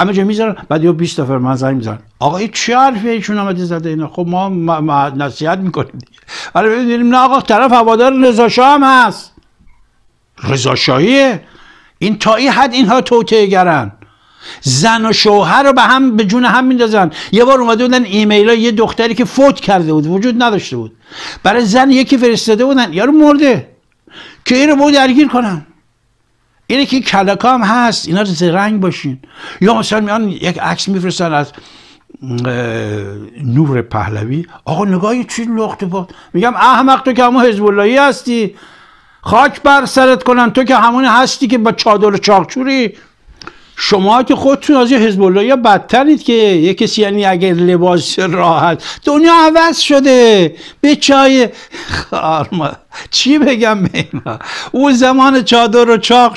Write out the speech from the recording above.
همه جا میذارن بعد یا 20 نفر من زنگ میزنن آقا این چه حرفی ایشون آمده زده اینا خب ما, ما نصیحت میکنیم دیگه ولی ببینیم نه آقا طرف هوادار رضا هم هست رضا این تا حد اینها توتهه گرن زن و شوهر رو به هم به جون هم میندازن یه بار اومده بودن ایمیل ها یه دختری که فوت کرده بود وجود نداشته بود برای زن یکی فرستاده بودن یارو مرده که این رو درگیر کنن یعنی که این هم هست اینا زرنگ باشین یا مثلا میان یک عکس میفرستن از نور پهلوی آقا نگاه چی لخت بود میگم احمق تو که همون حزب هستی خاک بر سرت کنن تو که همون هستی که با چادر و چاقچوری شما که خودتون از حزب الله یا بدترید که یه کسی یعنی اگر لباس راحت دنیا عوض شده به چای چی بگم به اون زمان چادر و چاق